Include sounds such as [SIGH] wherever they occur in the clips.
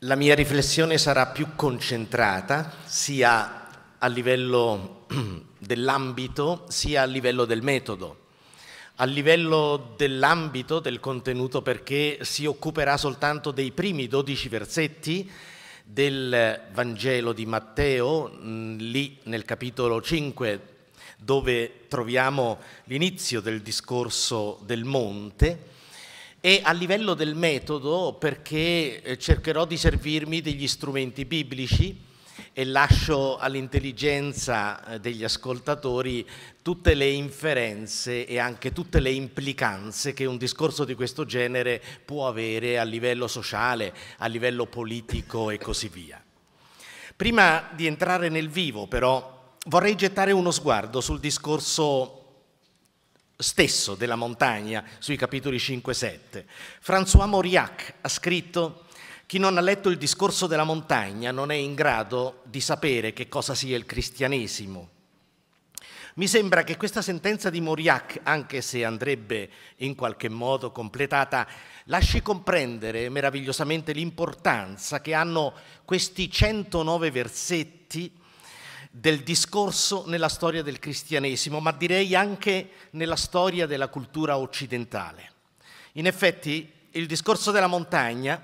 La mia riflessione sarà più concentrata sia a livello [CLEARS THROAT] dell'ambito sia a livello del metodo. A livello dell'ambito del contenuto perché si occuperà soltanto dei primi 12 versetti del Vangelo di Matteo, mm, lì nel capitolo 5 dove troviamo l'inizio del discorso del monte e a livello del metodo perché eh, cercherò di servirmi degli strumenti biblici e lascio all'intelligenza eh, degli ascoltatori tutte le inferenze e anche tutte le implicanze che un discorso di questo genere può avere a livello sociale, a livello politico e così via. Prima di entrare nel vivo però vorrei gettare uno sguardo sul discorso stesso della montagna sui capitoli 5 e 7. François Mauriac ha scritto chi non ha letto il discorso della montagna non è in grado di sapere che cosa sia il cristianesimo. Mi sembra che questa sentenza di Mauriac, anche se andrebbe in qualche modo completata, lasci comprendere meravigliosamente l'importanza che hanno questi 109 versetti del discorso nella storia del cristianesimo, ma direi anche nella storia della cultura occidentale. In effetti il discorso della montagna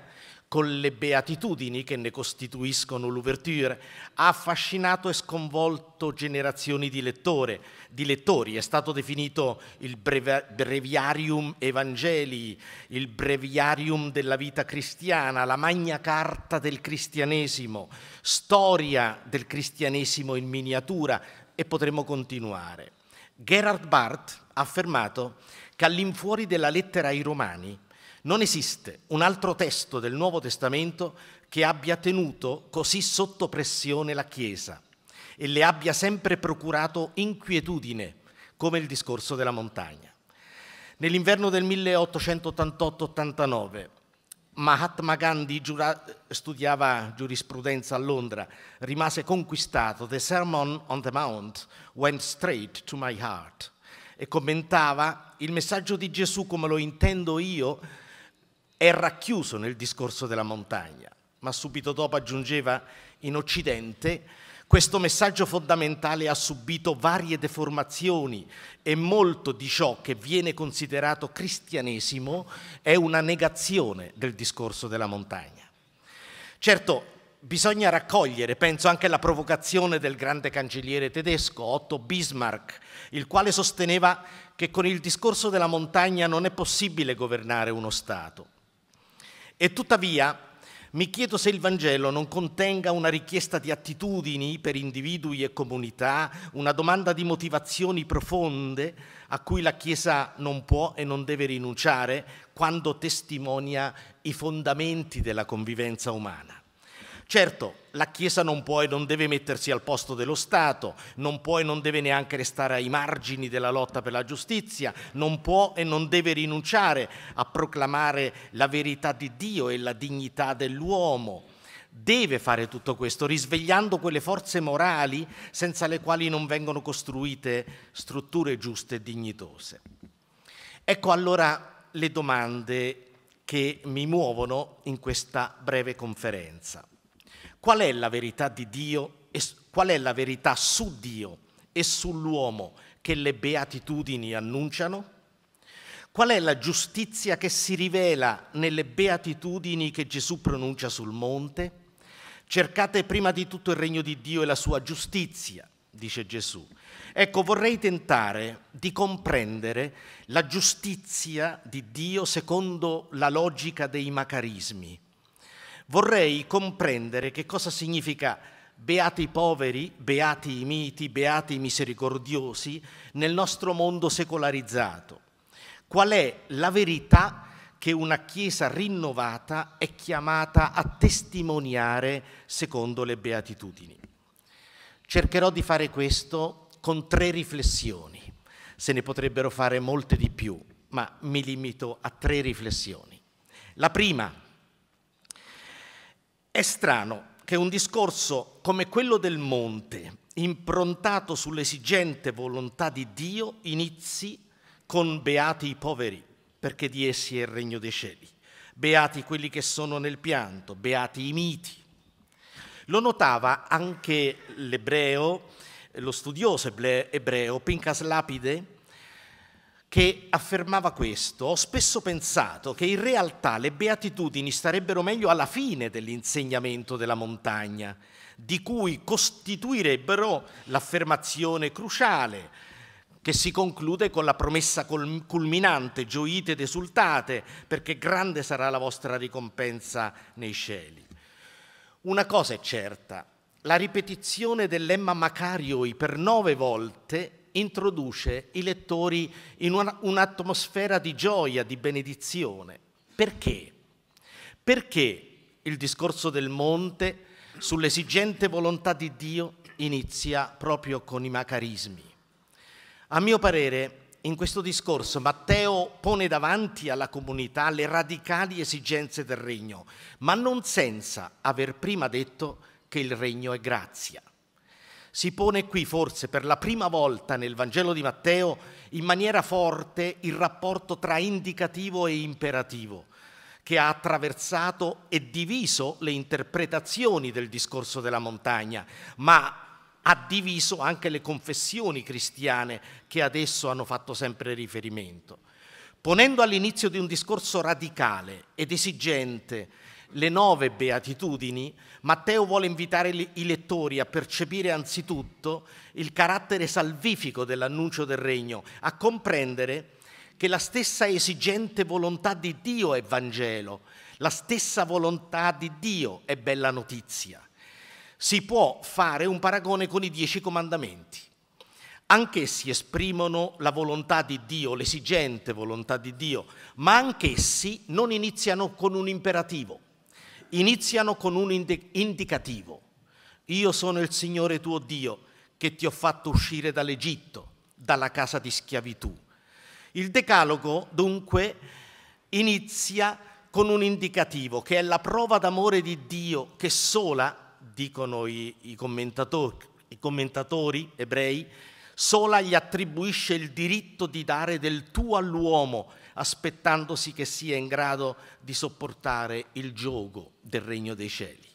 con le beatitudini che ne costituiscono l'ouverture, ha affascinato e sconvolto generazioni di, lettore, di lettori. È stato definito il breviarium evangelii, il breviarium della vita cristiana, la magna carta del cristianesimo, storia del cristianesimo in miniatura e potremmo continuare. Gerhard Barth ha affermato che all'infuori della lettera ai Romani non esiste un altro testo del Nuovo Testamento che abbia tenuto così sotto pressione la Chiesa e le abbia sempre procurato inquietudine come il discorso della montagna. Nell'inverno del 1888-89 Mahatma Gandhi giura, studiava giurisprudenza a Londra, rimase conquistato. The Sermon on the Mount went straight to my heart. E commentava il messaggio di Gesù come lo intendo io è racchiuso nel discorso della montagna, ma subito dopo aggiungeva in Occidente questo messaggio fondamentale ha subito varie deformazioni e molto di ciò che viene considerato cristianesimo è una negazione del discorso della montagna. Certo, bisogna raccogliere, penso anche alla provocazione del grande cancelliere tedesco Otto Bismarck, il quale sosteneva che con il discorso della montagna non è possibile governare uno Stato. E tuttavia mi chiedo se il Vangelo non contenga una richiesta di attitudini per individui e comunità, una domanda di motivazioni profonde a cui la Chiesa non può e non deve rinunciare quando testimonia i fondamenti della convivenza umana. Certo, la Chiesa non può e non deve mettersi al posto dello Stato, non può e non deve neanche restare ai margini della lotta per la giustizia, non può e non deve rinunciare a proclamare la verità di Dio e la dignità dell'uomo. Deve fare tutto questo risvegliando quelle forze morali senza le quali non vengono costruite strutture giuste e dignitose. Ecco allora le domande che mi muovono in questa breve conferenza qual è la verità di Dio e qual è la verità su Dio e sull'uomo che le beatitudini annunciano? Qual è la giustizia che si rivela nelle beatitudini che Gesù pronuncia sul monte? Cercate prima di tutto il regno di Dio e la sua giustizia, dice Gesù. Ecco, vorrei tentare di comprendere la giustizia di Dio secondo la logica dei macarismi, Vorrei comprendere che cosa significa beati i poveri, beati i miti, beati i misericordiosi nel nostro mondo secolarizzato. Qual è la verità che una Chiesa rinnovata è chiamata a testimoniare secondo le beatitudini? Cercherò di fare questo con tre riflessioni, se ne potrebbero fare molte di più, ma mi limito a tre riflessioni. La prima, è strano che un discorso come quello del monte, improntato sull'esigente volontà di Dio, inizi con beati i poveri, perché di essi è il regno dei cieli, beati quelli che sono nel pianto, beati i miti. Lo notava anche l'ebreo, lo studioso ebreo Pincas Lapide, che affermava questo, ho spesso pensato che in realtà le beatitudini starebbero meglio alla fine dell'insegnamento della montagna, di cui costituirebbero l'affermazione cruciale, che si conclude con la promessa culminante, gioite ed esultate, perché grande sarà la vostra ricompensa nei cieli. Una cosa è certa, la ripetizione dell'Emma Macario per nove volte introduce i lettori in un'atmosfera di gioia, di benedizione. Perché? Perché il discorso del monte sull'esigente volontà di Dio inizia proprio con i macarismi. A mio parere, in questo discorso Matteo pone davanti alla comunità le radicali esigenze del regno, ma non senza aver prima detto che il regno è grazia si pone qui forse per la prima volta nel Vangelo di Matteo in maniera forte il rapporto tra indicativo e imperativo che ha attraversato e diviso le interpretazioni del discorso della montagna, ma ha diviso anche le confessioni cristiane che adesso hanno fatto sempre riferimento. Ponendo all'inizio di un discorso radicale ed esigente le nove beatitudini, Matteo vuole invitare i lettori a percepire anzitutto il carattere salvifico dell'annuncio del regno, a comprendere che la stessa esigente volontà di Dio è Vangelo, la stessa volontà di Dio è bella notizia. Si può fare un paragone con i dieci comandamenti. Anch'essi esprimono la volontà di Dio, l'esigente volontà di Dio, ma anch'essi non iniziano con un imperativo iniziano con un indicativo. Io sono il Signore tuo Dio che ti ho fatto uscire dall'Egitto, dalla casa di schiavitù. Il decalogo dunque inizia con un indicativo che è la prova d'amore di Dio che sola, dicono i, i, commentatori, i commentatori ebrei, Sola gli attribuisce il diritto di dare del tuo all'uomo, aspettandosi che sia in grado di sopportare il gioco del regno dei cieli.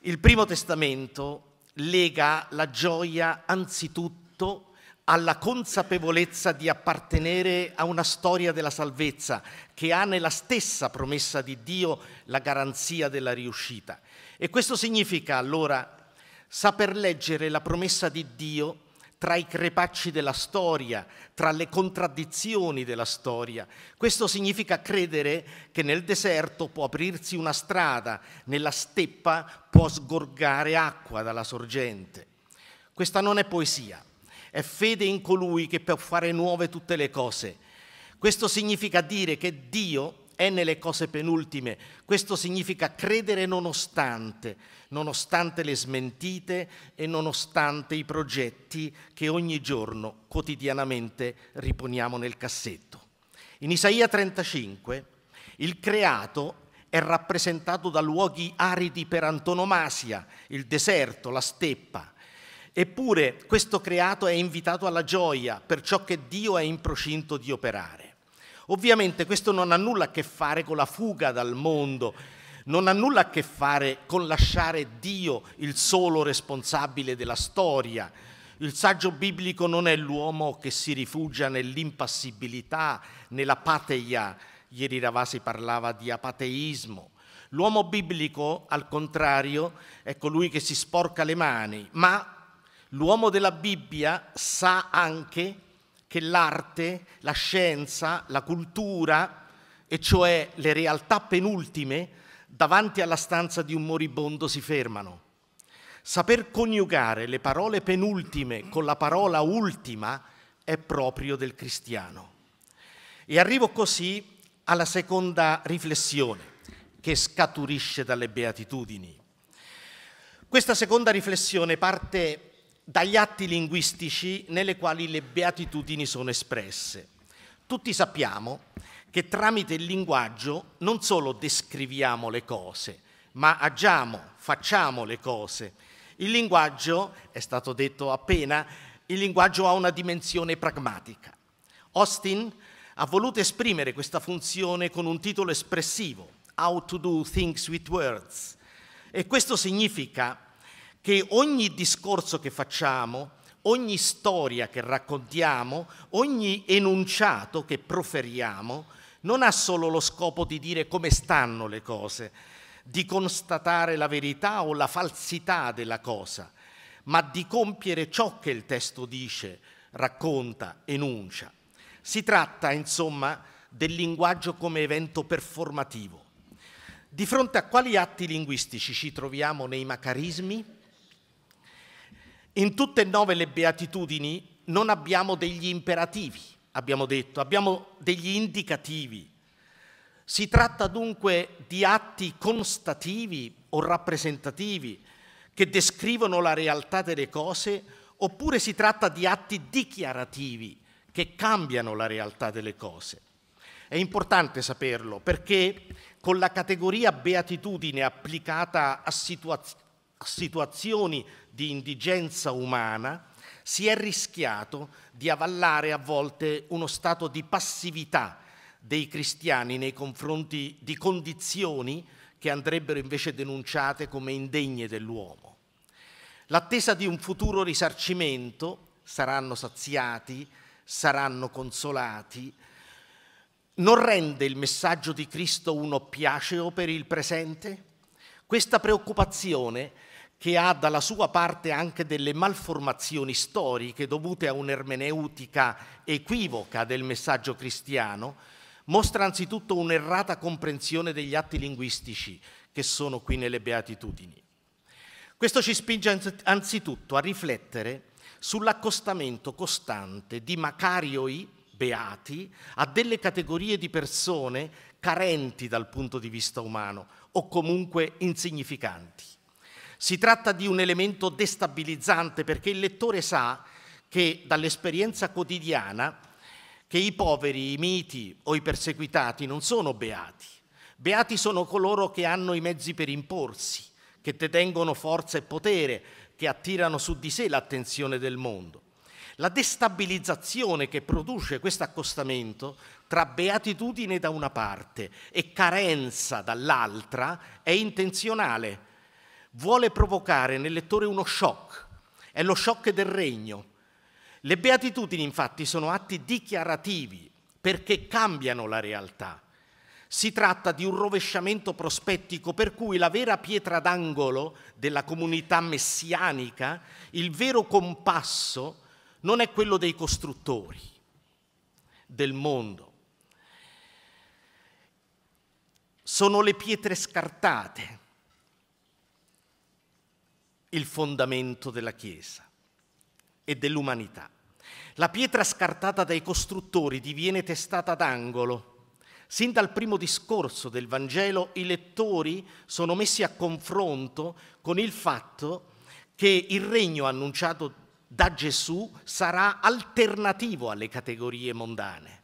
Il primo testamento lega la gioia anzitutto alla consapevolezza di appartenere a una storia della salvezza che ha nella stessa promessa di Dio la garanzia della riuscita. E questo significa allora saper leggere la promessa di Dio tra i crepacci della storia, tra le contraddizioni della storia. Questo significa credere che nel deserto può aprirsi una strada, nella steppa può sgorgare acqua dalla sorgente. Questa non è poesia, è fede in colui che può fare nuove tutte le cose. Questo significa dire che Dio è nelle cose penultime. Questo significa credere nonostante, nonostante le smentite e nonostante i progetti che ogni giorno quotidianamente riponiamo nel cassetto. In Isaia 35 il creato è rappresentato da luoghi aridi per antonomasia, il deserto, la steppa. Eppure questo creato è invitato alla gioia per ciò che Dio è in procinto di operare. Ovviamente questo non ha nulla a che fare con la fuga dal mondo, non ha nulla a che fare con lasciare Dio il solo responsabile della storia. Il saggio biblico non è l'uomo che si rifugia nell'impassibilità, nella pateia. Ieri Ravasi parlava di apateismo. L'uomo biblico, al contrario, è colui che si sporca le mani, ma l'uomo della Bibbia sa anche che l'arte, la scienza, la cultura, e cioè le realtà penultime, davanti alla stanza di un moribondo si fermano. Saper coniugare le parole penultime con la parola ultima è proprio del cristiano. E arrivo così alla seconda riflessione che scaturisce dalle beatitudini. Questa seconda riflessione parte dagli atti linguistici nelle quali le beatitudini sono espresse. Tutti sappiamo che tramite il linguaggio non solo descriviamo le cose, ma agiamo, facciamo le cose. Il linguaggio, è stato detto appena, il linguaggio ha una dimensione pragmatica. Austin ha voluto esprimere questa funzione con un titolo espressivo, How to do things with words. E questo significa che ogni discorso che facciamo, ogni storia che raccontiamo, ogni enunciato che proferiamo, non ha solo lo scopo di dire come stanno le cose, di constatare la verità o la falsità della cosa, ma di compiere ciò che il testo dice, racconta, enuncia. Si tratta, insomma, del linguaggio come evento performativo. Di fronte a quali atti linguistici ci troviamo nei macarismi? In tutte e nove le beatitudini non abbiamo degli imperativi, abbiamo detto, abbiamo degli indicativi. Si tratta dunque di atti constativi o rappresentativi che descrivono la realtà delle cose oppure si tratta di atti dichiarativi che cambiano la realtà delle cose. È importante saperlo perché con la categoria beatitudine applicata a, situa- situazioni di indigenza umana, si è rischiato di avallare a volte uno stato di passività dei cristiani nei confronti di condizioni che andrebbero invece denunciate come indegne dell'uomo. L'attesa di un futuro risarcimento, saranno saziati, saranno consolati, non rende il messaggio di Cristo uno piaceo per il presente? Questa preoccupazione che ha dalla sua parte anche delle malformazioni storiche dovute a un'ermeneutica equivoca del messaggio cristiano, mostra anzitutto un'errata comprensione degli atti linguistici che sono qui nelle Beatitudini. Questo ci spinge anzitutto a riflettere sull'accostamento costante di Macarioi, beati, a delle categorie di persone carenti dal punto di vista umano o comunque insignificanti. Si tratta di un elemento destabilizzante perché il lettore sa che dall'esperienza quotidiana che i poveri, i miti o i perseguitati non sono beati. Beati sono coloro che hanno i mezzi per imporsi, che detengono forza e potere, che attirano su di sé l'attenzione del mondo. La destabilizzazione che produce questo accostamento tra beatitudine da una parte e carenza dall'altra è intenzionale vuole provocare nel lettore uno shock, è lo shock del regno. Le beatitudini infatti sono atti dichiarativi perché cambiano la realtà. Si tratta di un rovesciamento prospettico per cui la vera pietra d'angolo della comunità messianica, il vero compasso, non è quello dei costruttori del mondo. Sono le pietre scartate il fondamento della Chiesa e dell'umanità. La pietra scartata dai costruttori diviene testata d'angolo. Sin dal primo discorso del Vangelo i lettori sono messi a confronto con il fatto che il regno annunciato da Gesù sarà alternativo alle categorie mondane.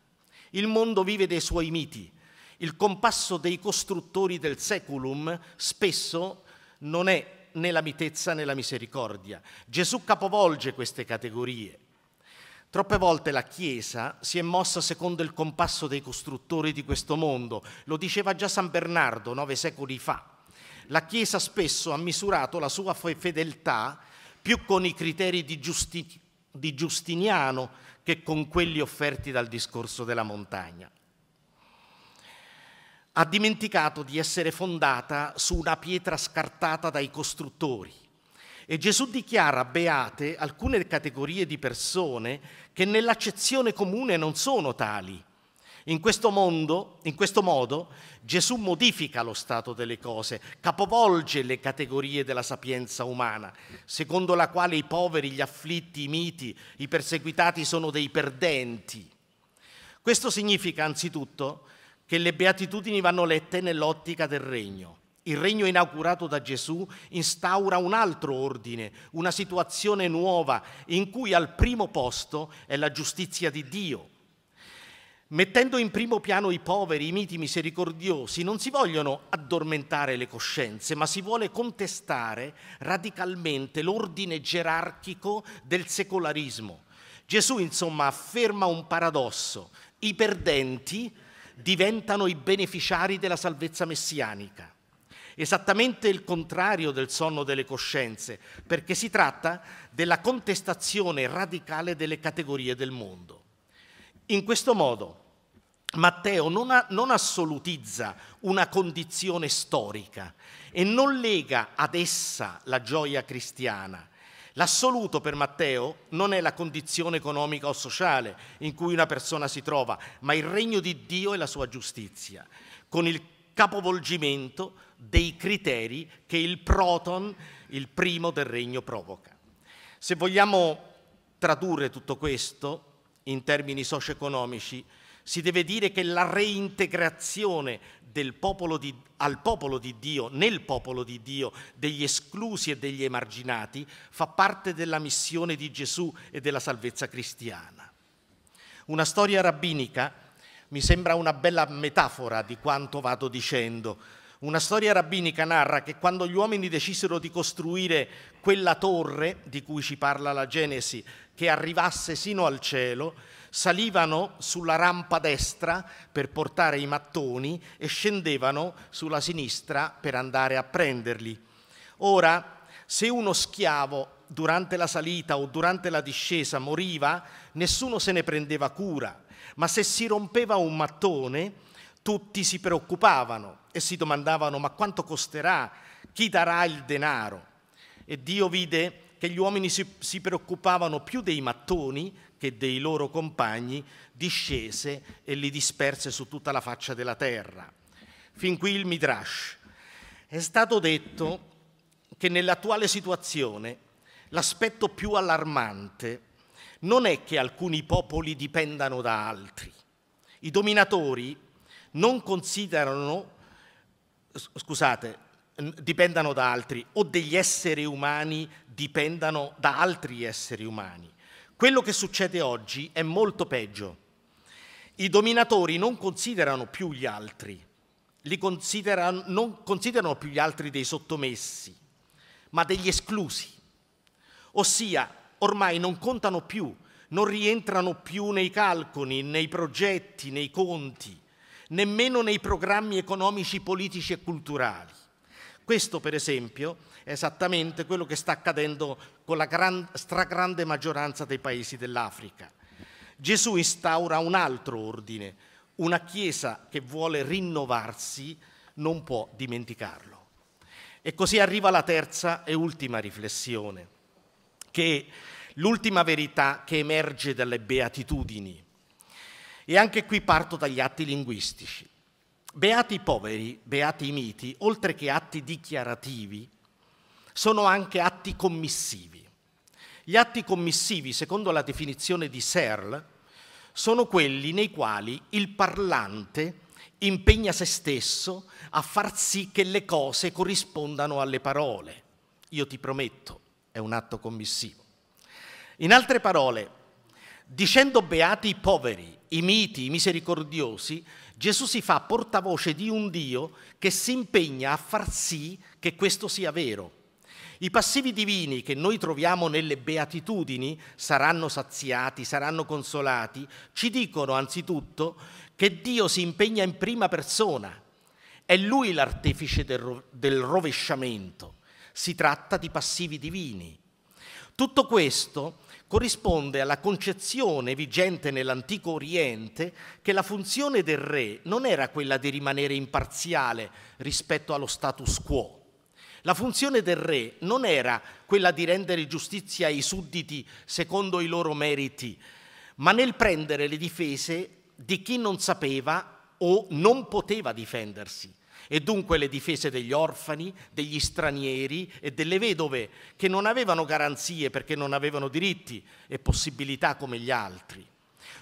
Il mondo vive dei suoi miti. Il compasso dei costruttori del seculum spesso non è né la mitezza né la misericordia. Gesù capovolge queste categorie. Troppe volte la Chiesa si è mossa secondo il compasso dei costruttori di questo mondo, lo diceva già San Bernardo nove secoli fa. La Chiesa spesso ha misurato la sua fedeltà più con i criteri di, Giusti di Giustiniano che con quelli offerti dal discorso della montagna ha dimenticato di essere fondata su una pietra scartata dai costruttori. E Gesù dichiara beate alcune categorie di persone che nell'accezione comune non sono tali. In questo, mondo, in questo modo Gesù modifica lo stato delle cose, capovolge le categorie della sapienza umana, secondo la quale i poveri, gli afflitti, i miti, i perseguitati sono dei perdenti. Questo significa anzitutto che le beatitudini vanno lette nell'ottica del regno. Il regno inaugurato da Gesù instaura un altro ordine, una situazione nuova in cui al primo posto è la giustizia di Dio. Mettendo in primo piano i poveri, i miti, misericordiosi, non si vogliono addormentare le coscienze, ma si vuole contestare radicalmente l'ordine gerarchico del secolarismo. Gesù, insomma, afferma un paradosso. I perdenti diventano i beneficiari della salvezza messianica. Esattamente il contrario del sonno delle coscienze, perché si tratta della contestazione radicale delle categorie del mondo. In questo modo Matteo non, ha, non assolutizza una condizione storica e non lega ad essa la gioia cristiana, L'assoluto per Matteo non è la condizione economica o sociale in cui una persona si trova, ma il regno di Dio e la sua giustizia, con il capovolgimento dei criteri che il proton, il primo del regno, provoca. Se vogliamo tradurre tutto questo in termini socio-economici, si deve dire che la reintegrazione popolo di, al popolo di Dio, nel popolo di Dio, degli esclusi e degli emarginati, fa parte della missione di Gesù e della salvezza cristiana. Una storia rabbinica mi sembra una bella metafora di quanto vado dicendo. Una storia rabbinica narra che quando gli uomini decisero di costruire quella torre di cui ci parla la Genesi, che arrivasse sino al cielo, salivano sulla rampa destra per portare i mattoni e scendevano sulla sinistra per andare a prenderli. Ora, se uno schiavo durante la salita o durante la discesa moriva, nessuno se ne prendeva cura, ma se si rompeva un mattone, tutti si preoccupavano e si domandavano ma quanto costerà, chi darà il denaro? E Dio vide che gli uomini si, preoccupavano più dei mattoni che dei loro compagni discese e li disperse su tutta la faccia della terra. Fin qui il Midrash. È stato detto che nell'attuale situazione l'aspetto più allarmante non è che alcuni popoli dipendano da altri. I dominatori non considerano, scusate, dipendano da altri o degli esseri umani dipendano da altri esseri umani. Quello che succede oggi è molto peggio. I dominatori non considerano più gli altri, considerano, non considerano più gli altri dei sottomessi, ma degli esclusi. Ossia, ormai non contano più, non rientrano più nei calcoli, nei progetti, nei conti, nemmeno nei programmi economici, politici e culturali. Questo per esempio è esattamente quello che sta accadendo con la gran, stragrande maggioranza dei paesi dell'Africa. Gesù instaura un altro ordine, una Chiesa che vuole rinnovarsi non può dimenticarlo. E così arriva la terza e ultima riflessione, che è l'ultima verità che emerge dalle beatitudini. E anche qui parto dagli atti linguistici. Beati i poveri, beati i miti, oltre che atti dichiarativi, sono anche atti commissivi. Gli atti commissivi, secondo la definizione di Searle, sono quelli nei quali il parlante impegna se stesso a far sì che le cose corrispondano alle parole. Io ti prometto, è un atto commissivo. In altre parole, dicendo beati i poveri, i miti, i misericordiosi, Gesù si fa portavoce di un Dio che si impegna a far sì che questo sia vero. I passivi divini che noi troviamo nelle beatitudini saranno saziati, saranno consolati, ci dicono anzitutto che Dio si impegna in prima persona. È Lui l'artefice del, ro- del rovesciamento. Si tratta di passivi divini. Tutto questo corrisponde alla concezione vigente nell'antico Oriente che la funzione del re non era quella di rimanere imparziale rispetto allo status quo. La funzione del re non era quella di rendere giustizia ai sudditi secondo i loro meriti, ma nel prendere le difese di chi non sapeva o non poteva difendersi e dunque le difese degli orfani, degli stranieri e delle vedove che non avevano garanzie perché non avevano diritti e possibilità come gli altri.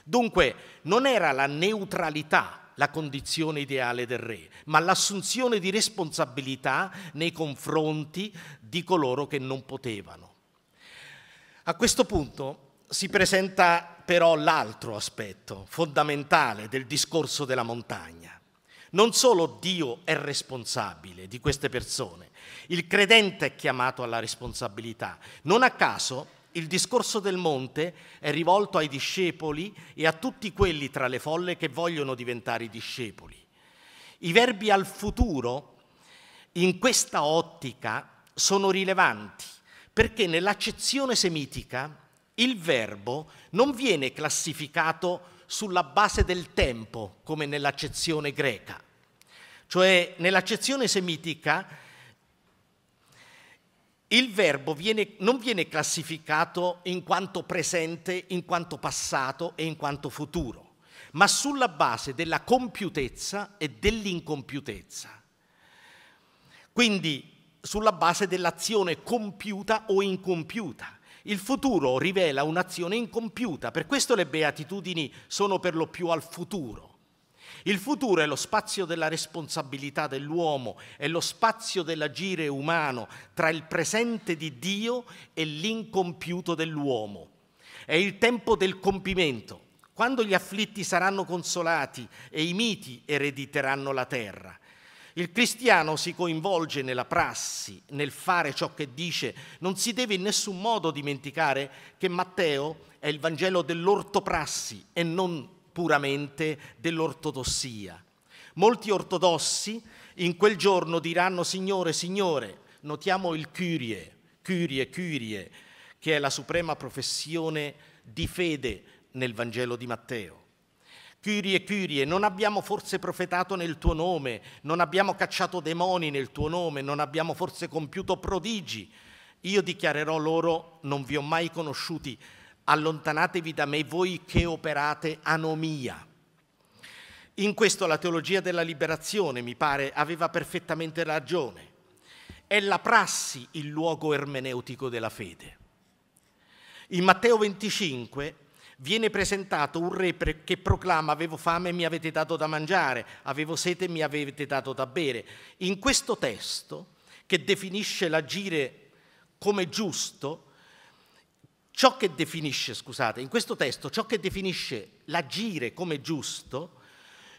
Dunque non era la neutralità la condizione ideale del re, ma l'assunzione di responsabilità nei confronti di coloro che non potevano. A questo punto si presenta però l'altro aspetto fondamentale del discorso della montagna. Non solo Dio è responsabile di queste persone, il credente è chiamato alla responsabilità. Non a caso il discorso del monte è rivolto ai discepoli e a tutti quelli tra le folle che vogliono diventare discepoli. I verbi al futuro in questa ottica sono rilevanti perché nell'accezione semitica il verbo non viene classificato sulla base del tempo, come nell'accezione greca. Cioè nell'accezione semitica il verbo viene, non viene classificato in quanto presente, in quanto passato e in quanto futuro, ma sulla base della compiutezza e dell'incompiutezza. Quindi sulla base dell'azione compiuta o incompiuta. Il futuro rivela un'azione incompiuta, per questo le beatitudini sono per lo più al futuro. Il futuro è lo spazio della responsabilità dell'uomo, è lo spazio dell'agire umano tra il presente di Dio e l'incompiuto dell'uomo. È il tempo del compimento, quando gli afflitti saranno consolati e i miti erediteranno la terra. Il cristiano si coinvolge nella prassi, nel fare ciò che dice, non si deve in nessun modo dimenticare che Matteo è il Vangelo dell'ortoprassi e non puramente dell'ortodossia. Molti ortodossi in quel giorno diranno Signore, Signore, notiamo il curie, curie, curie, che è la suprema professione di fede nel Vangelo di Matteo. Curie, curie, non abbiamo forse profetato nel tuo nome, non abbiamo cacciato demoni nel tuo nome, non abbiamo forse compiuto prodigi. Io dichiarerò loro, non vi ho mai conosciuti, allontanatevi da me voi che operate anomia. In questo la teologia della liberazione, mi pare, aveva perfettamente ragione. È la prassi il luogo ermeneutico della fede. In Matteo 25 viene presentato un re che proclama avevo fame e mi avete dato da mangiare, avevo sete e mi avete dato da bere. In questo testo, che definisce l'agire come giusto, ciò che definisce, scusate, in questo testo ciò che definisce l'agire come giusto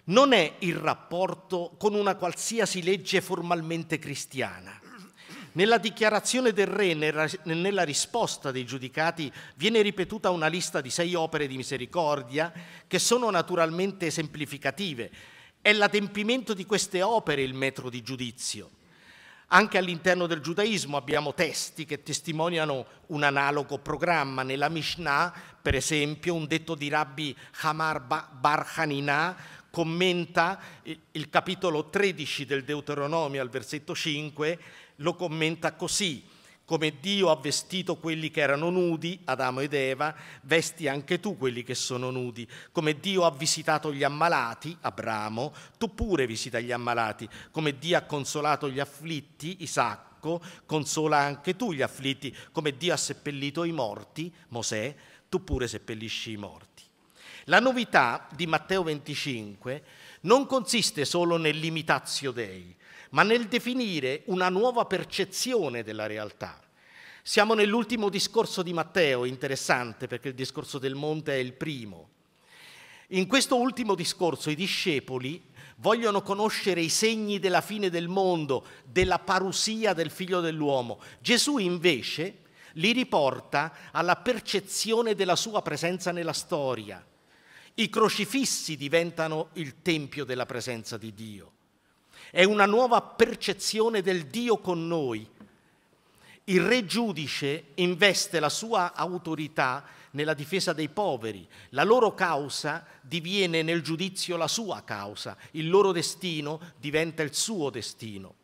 non è il rapporto con una qualsiasi legge formalmente cristiana nella dichiarazione del re, nella risposta dei giudicati, viene ripetuta una lista di sei opere di misericordia che sono naturalmente esemplificative. È l'adempimento di queste opere il metro di giudizio. Anche all'interno del giudaismo abbiamo testi che testimoniano un analogo programma. Nella Mishnah, per esempio, un detto di Rabbi Hamar Bar Haninah commenta il capitolo 13 del Deuteronomio al versetto 5 lo commenta così, come Dio ha vestito quelli che erano nudi, Adamo ed Eva, vesti anche tu quelli che sono nudi, come Dio ha visitato gli ammalati, Abramo, tu pure visita gli ammalati, come Dio ha consolato gli afflitti, Isacco, consola anche tu gli afflitti, come Dio ha seppellito i morti, Mosè, tu pure seppellisci i morti. La novità di Matteo 25 non consiste solo nell'imitazio Dei, ma nel definire una nuova percezione della realtà. Siamo nell'ultimo discorso di Matteo, interessante perché il discorso del monte è il primo. In questo ultimo discorso i discepoli vogliono conoscere i segni della fine del mondo, della parusia del figlio dell'uomo. Gesù invece li riporta alla percezione della sua presenza nella storia. I crocifissi diventano il tempio della presenza di Dio è una nuova percezione del Dio con noi. Il re giudice investe la sua autorità nella difesa dei poveri, la loro causa diviene nel giudizio la sua causa, il loro destino diventa il suo destino.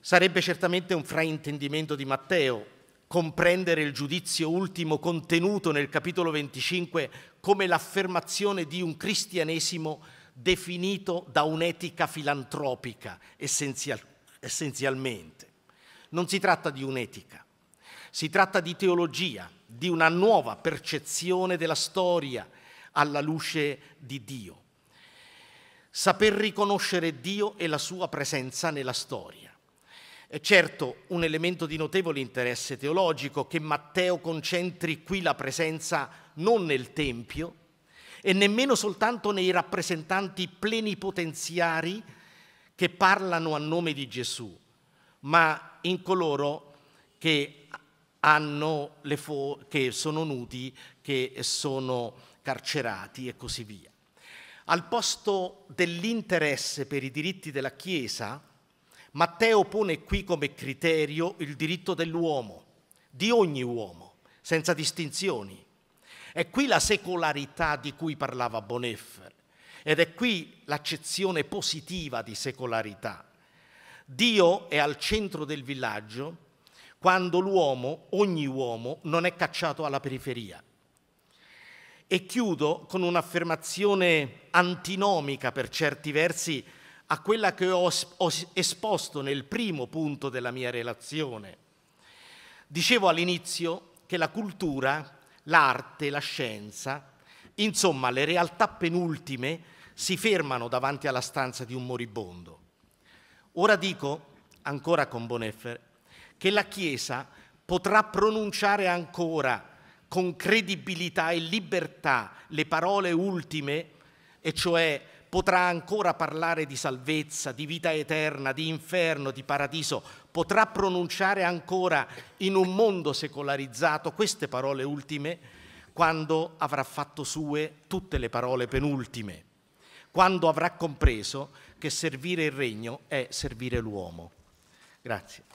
Sarebbe certamente un fraintendimento di Matteo comprendere il giudizio ultimo contenuto nel capitolo 25 come l'affermazione di un cristianesimo definito da un'etica filantropica essenzial, essenzialmente. Non si tratta di un'etica, si tratta di teologia, di una nuova percezione della storia alla luce di Dio. Saper riconoscere Dio e la sua presenza nella storia. È certo un elemento di notevole interesse teologico che Matteo concentri qui la presenza non nel Tempio, e nemmeno soltanto nei rappresentanti plenipotenziari che parlano a nome di Gesù, ma in coloro che, che sono nudi, che sono carcerati e così via. Al posto dell'interesse per i diritti della Chiesa, Matteo pone qui come criterio il diritto dell'uomo, di ogni uomo, senza distinzioni, è qui la secolarità di cui parlava Boneffer ed è qui l'accezione positiva di secolarità. Dio è al centro del villaggio quando l'uomo, ogni uomo, non è cacciato alla periferia. E chiudo con un'affermazione antinomica per certi versi a quella che ho, esposto nel primo punto della mia relazione. Dicevo all'inizio che la cultura l'arte, la scienza, insomma le realtà penultime si fermano davanti alla stanza di un moribondo. Ora dico, ancora con Boneffer, che la Chiesa potrà pronunciare ancora con credibilità e libertà le parole ultime, e cioè potrà ancora parlare di salvezza, di vita eterna, di inferno, di paradiso, potrà pronunciare ancora in un mondo secolarizzato queste parole ultime quando avrà fatto sue tutte le parole penultime, quando avrà compreso che servire il regno è servire l'uomo. Grazie.